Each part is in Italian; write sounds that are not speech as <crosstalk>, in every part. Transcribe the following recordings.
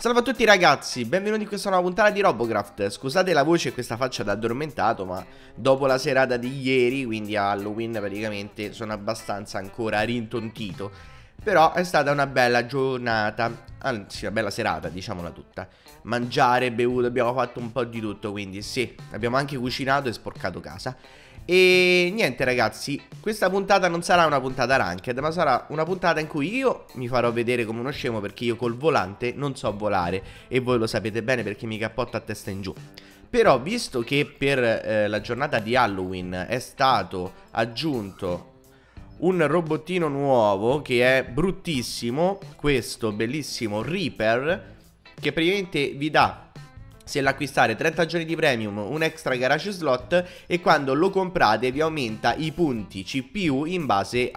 Salve a tutti ragazzi, benvenuti in questa nuova puntata di Robocraft Scusate la voce e questa faccia da addormentato ma dopo la serata di ieri, quindi Halloween praticamente sono abbastanza ancora rintontito Però è stata una bella giornata, anzi una bella serata diciamola tutta Mangiare, bevuto, abbiamo fatto un po' di tutto quindi sì, abbiamo anche cucinato e sporcato casa e niente ragazzi, questa puntata non sarà una puntata ranked, ma sarà una puntata in cui io mi farò vedere come uno scemo perché io col volante non so volare e voi lo sapete bene perché mi cappotto a testa in giù. Però visto che per eh, la giornata di Halloween è stato aggiunto un robottino nuovo che è bruttissimo, questo bellissimo Reaper, che praticamente vi dà se l'acquistare 30 giorni di premium, un extra garage slot e quando lo comprate vi aumenta i punti CPU in base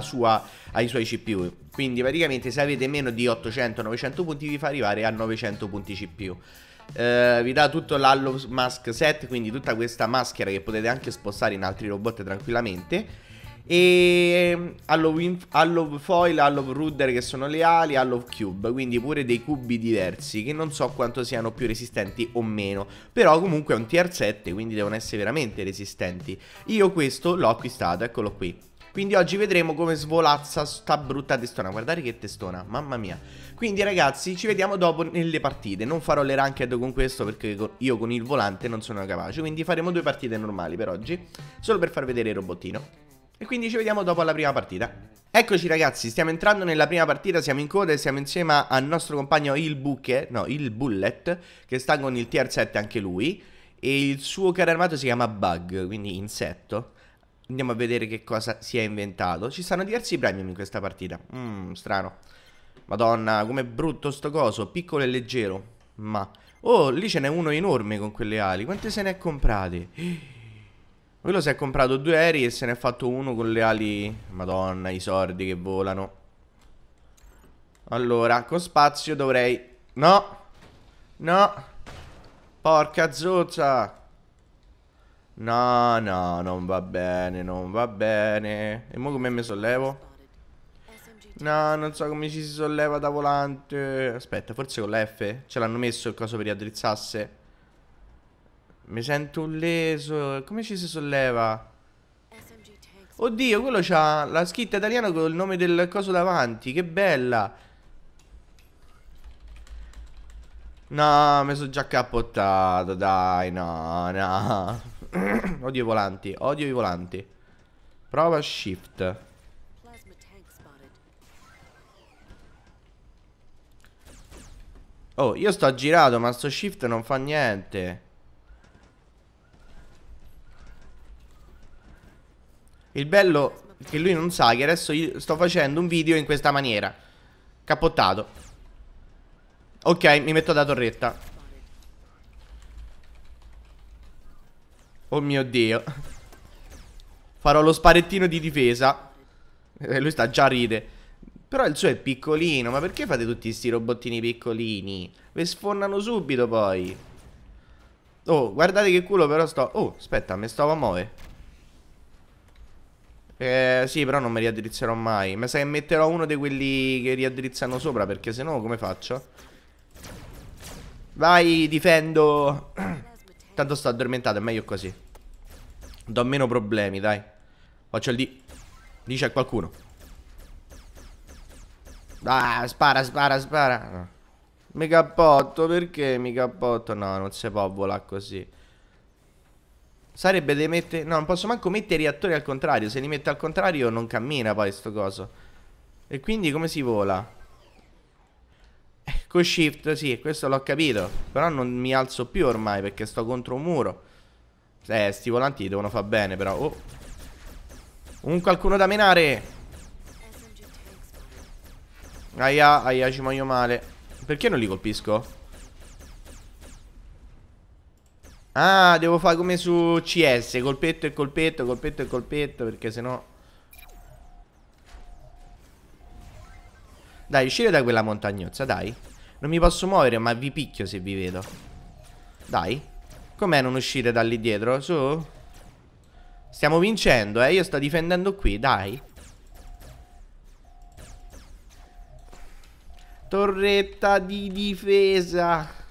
sua, ai suoi CPU. Quindi praticamente se avete meno di 800-900 punti vi fa arrivare a 900 punti CPU. Uh, eh, vi dà tutto l'Halo Mask Set, quindi tutta questa maschera che potete anche spostare in altri robot tranquillamente e Hollow, ehm, Foil, Hollow Rudder che sono le ali, Hollow Cube, quindi pure dei cubi diversi che non so quanto siano più resistenti o meno, però comunque è un tier 7 quindi devono essere veramente resistenti. Io questo l'ho acquistato, eccolo qui. Quindi oggi vedremo come svolazza sta brutta testona. Guardate che testona, mamma mia. Quindi ragazzi, ci vediamo dopo nelle partite. Non farò le ranked con questo perché io con il volante non sono capace. Quindi faremo due partite normali per oggi, solo per far vedere il robottino. E quindi ci vediamo dopo alla prima partita. Eccoci ragazzi, stiamo entrando nella prima partita, siamo in coda e siamo insieme al nostro compagno il Buche, no, il Bullet, che sta con il tier 7 anche lui, e il suo carro armato si chiama Bug, quindi insetto. Andiamo a vedere che cosa si è inventato. Ci stanno diversi premium in questa partita. Mmm, strano. Madonna, com'è brutto sto coso, piccolo e leggero. Ma... Oh, lì ce n'è uno enorme con quelle ali, quante se ne è comprate? <gasps> Quello si è comprato due aerei e se ne è fatto uno con le ali... Madonna, i sordi che volano. Allora, con spazio dovrei... No! No! Porca zozza! No, no, non va bene, non va bene. E mo come mi sollevo? No, non so come ci si solleva da volante. Aspetta, forse con la F? Ce l'hanno messo il coso per riaddrizzasse? Mi sento leso. Come ci si solleva? Oddio, quello c'ha la scritta italiana con il nome del coso davanti. Che bella. No, mi sono già cappottato. Dai, no, no. <coughs> odio i volanti. Odio i volanti. Prova shift. Oh, io sto girato, ma sto shift non fa niente. Il bello è che lui non sa che adesso io sto facendo un video in questa maniera. Cappottato. Ok, mi metto da torretta. Oh mio Dio. Farò lo sparettino di difesa. Eh, lui sta già ride. Però il suo è piccolino. Ma perché fate tutti questi robottini piccolini? Ve sfonnano subito poi. Oh, guardate che culo però sto... Oh, aspetta, mi stavo a muovere. Eh, sì, però non mi riaddrizzerò mai. Mi sa che metterò uno di quelli che riaddrizzano sopra, perché sennò come faccio? Vai, difendo. <clears throat> Tanto sto addormentato, è meglio così. Do meno problemi, dai. Faccio il D. Lì c'è qualcuno. Ah, spara, spara, spara. Mi cappotto, perché mi cappotto? No, non si può volare così. Sarebbe da mettere... No, non posso manco mettere i reattori al contrario. Se li mette al contrario non cammina poi sto coso. E quindi come si vola? Eh, con shift, sì, questo l'ho capito. Però non mi alzo più ormai perché sto contro un muro. Eh, sti volanti devono far bene però. Oh. Un qualcuno da menare. Aia, aia, ci muoio male. Perché non li colpisco? Ah, devo fare come su CS, colpetto e colpetto, colpetto e colpetto, perché sennò... Dai, uscire da quella montagnozza, dai. Non mi posso muovere, ma vi picchio se vi vedo. Dai. Com'è non uscire da lì dietro? Su. Stiamo vincendo, eh. Io sto difendendo qui, dai. Torretta di difesa.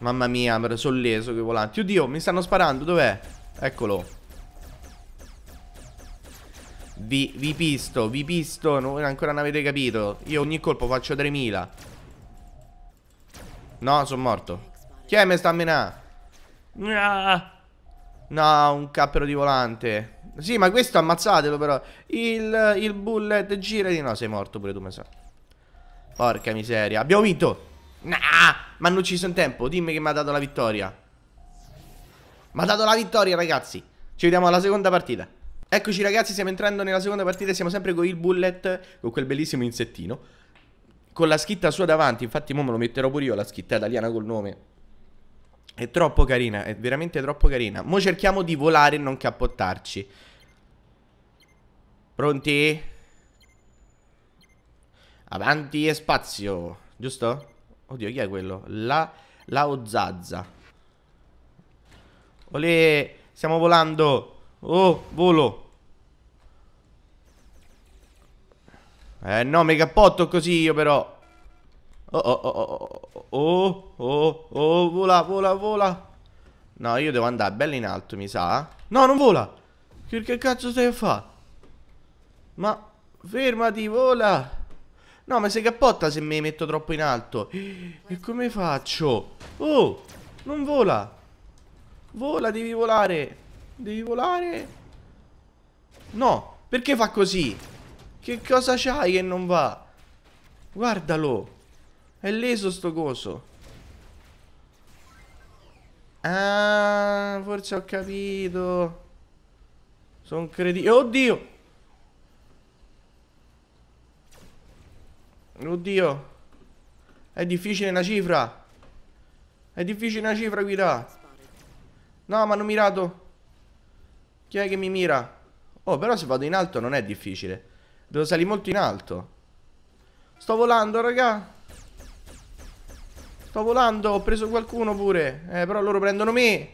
Mamma mia, però sono leso che volanti. Oddio, mi stanno sparando, dov'è? Eccolo. Vi, vi, pisto, vi pisto, non, ancora non avete capito. Io ogni colpo faccio 3000. No, sono morto. Chi è me sta a menà? Ah. No, un cappero di volante. Sì, ma questo ammazzatelo però. Il, il bullet gira di... No, sei morto pure tu, mi sa. Porca miseria. Abbiamo vinto. Nah, mi hanno ucciso in tempo. Dimmi che mi ha dato la vittoria. Mi ha dato la vittoria, ragazzi. Ci vediamo alla seconda partita. Eccoci, ragazzi, stiamo entrando nella seconda partita. Siamo sempre con il bullet, con quel bellissimo insettino. Con la scritta sua davanti. Infatti, mo me lo metterò pure io la scritta italiana col nome. È troppo carina, è veramente troppo carina. Mo cerchiamo di volare e non cappottarci. Pronti? Avanti e spazio, giusto? Oddio, chi è quello? La... La Ozzazza Olè, stiamo volando. Oh, volo. Eh no, mi cappotto così io però. Oh oh, oh, oh, oh, oh, oh, oh, oh, vola, vola, vola. No, io devo andare bello in alto, mi sa. No, non vola. Che, che cazzo stai a fare? Ma fermati, vola. No, ma sei cappotta se mi metto troppo in alto. E come faccio? Oh, non vola. Vola, devi volare. Devi volare. No, perché fa così? Che cosa c'hai che non va? Guardalo. È leso sto coso. Ah, forse ho capito. Sono credibile. Oddio. Oddio. È difficile una cifra. È difficile una cifra guida. No, ma hanno mirato. Chi è che mi mira? Oh, però se vado in alto non è difficile. Devo salire molto in alto. Sto volando, raga. Sto volando, ho preso qualcuno pure. Eh, però loro prendono me.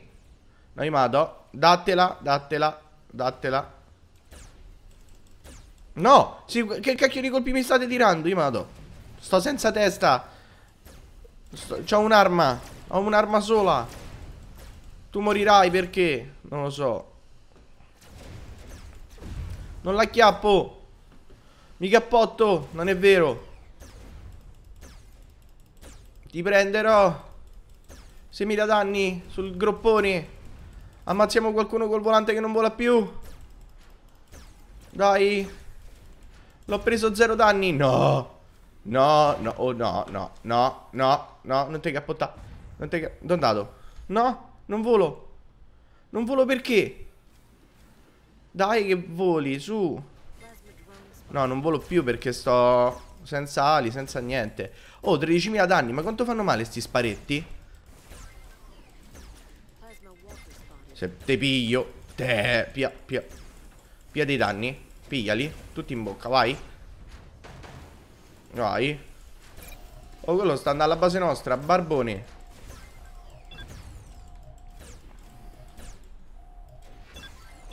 No, io vado. Datela, datela, datela. No! Sì, che cacchio di colpi mi state tirando? Io vado. Sto senza testa. Sto... C'ho un'arma. Ho un'arma sola. Tu morirai perché? Non lo so. Non la chiappo. Mi cappotto. Non è vero. Ti prenderò. 6.000 danni sul groppone. Ammazziamo qualcuno col volante che non vola più. Dai. L'ho preso zero danni? No. No, no, oh no, no, no, no, no, non te cappotta. Non te ti Dove andato? No, non volo. Non volo perché? Dai che voli, su. No, non volo più perché sto senza ali, senza niente. Oh, 13.000 danni, ma quanto fanno male sti sparetti? Se te piglio, te, pia, pia, pia dei danni. Pigliali. Tutti in bocca, vai. Vai. Oh, quello sta andando alla base nostra, barbone.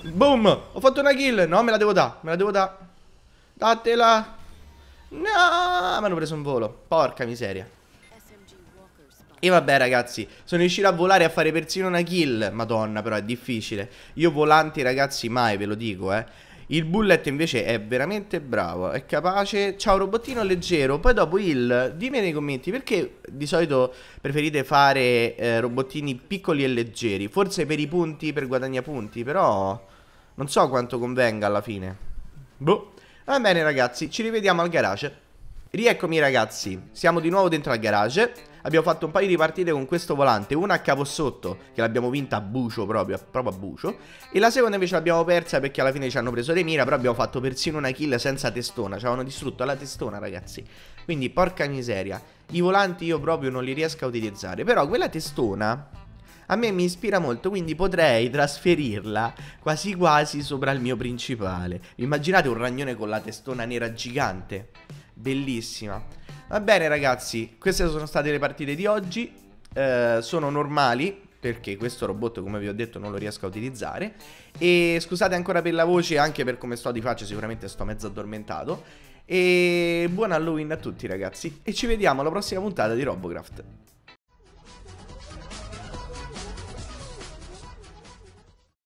Boom! Ho fatto una kill. No, me la devo dare. Me la devo dare. Datela. No, mi hanno preso un volo. Porca miseria. E vabbè ragazzi, sono riuscito a volare e a fare persino una kill Madonna però è difficile Io volanti ragazzi mai ve lo dico eh il Bullet invece è veramente bravo, è capace. Ciao robottino leggero. Poi dopo il dimmi nei commenti perché di solito preferite fare eh, robottini piccoli e leggeri. Forse per i punti, per guadagna punti, però non so quanto convenga alla fine. Boh. Va bene ragazzi, ci rivediamo al garage. Rieccomi ragazzi, siamo di nuovo dentro al garage abbiamo fatto un paio di partite con questo volante, una a capo sotto, che l'abbiamo vinta a bucio proprio, proprio a bucio, e la seconda invece l'abbiamo persa perché alla fine ci hanno preso le mira, però abbiamo fatto persino una kill senza testona, ci avevano distrutto la testona ragazzi, quindi porca miseria, i volanti io proprio non li riesco a utilizzare, però quella testona a me mi ispira molto, quindi potrei trasferirla quasi quasi sopra il mio principale. Immaginate un ragnone con la testona nera gigante, bellissima. Va bene ragazzi, queste sono state le partite di oggi, eh, sono normali perché questo robot come vi ho detto non lo riesco a utilizzare e scusate ancora per la voce anche per come sto di faccia sicuramente sto mezzo addormentato e buon Halloween a tutti ragazzi e ci vediamo alla prossima puntata di Robocraft.